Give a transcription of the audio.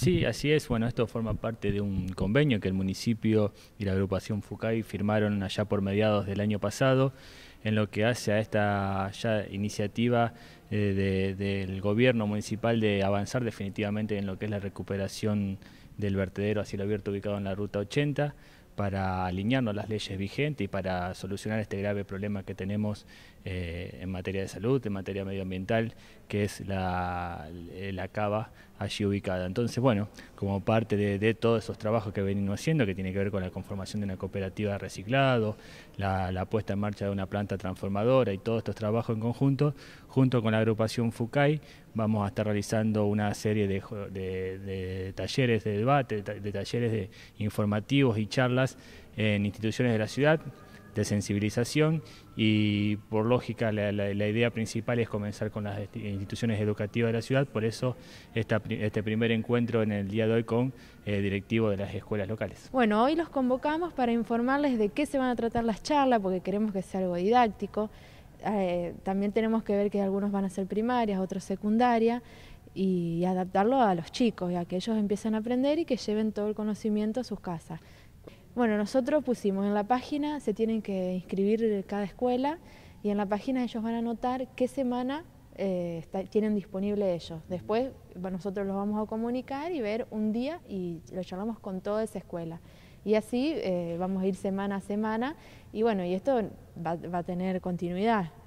Sí, así es. Bueno, esto forma parte de un convenio que el municipio y la agrupación FUCAI firmaron allá por mediados del año pasado en lo que hace a esta ya iniciativa eh, del gobierno municipal de avanzar definitivamente en lo que es la recuperación del vertedero a cielo abierto ubicado en la ruta 80 para alinearnos las leyes vigentes y para solucionar este grave problema que tenemos eh, en materia de salud, en materia medioambiental, que es la, la cava allí ubicada. Entonces, bueno, como parte de, todos esos trabajos que venimos haciendo, que tiene que ver con la conformación de una cooperativa de reciclado, la, puesta en marcha de una planta transformadora y todos estos trabajos en conjunto, junto con la agrupación FUCAI, vamos a estar realizando una serie de, de talleres de debate, de talleres informativos y charlas en instituciones de la ciudad de sensibilización y por lógica la, idea principal es comenzar con las instituciones educativas de la ciudad, por eso este primer encuentro en el día de hoy con eh, directivos de las escuelas locales. Bueno, hoy los convocamos para informarles de qué se van a tratar las charlas, porque queremos que sea algo didáctico. Eh, también tenemos que ver que algunos van a ser primarias, otros secundarias y adaptarlo a los chicos, a que ellos empiecen a aprender y que lleven todo el conocimiento a sus casas. Bueno, nosotros pusimos en la página, se tienen que inscribir cada escuela y en la página ellos van a notar qué semana eh, tienen disponible ellos. Después nosotros los vamos a comunicar y ver un día y lo llamamos con toda esa escuela. Y así eh, vamos a ir semana a semana y bueno, y esto va a tener continuidad.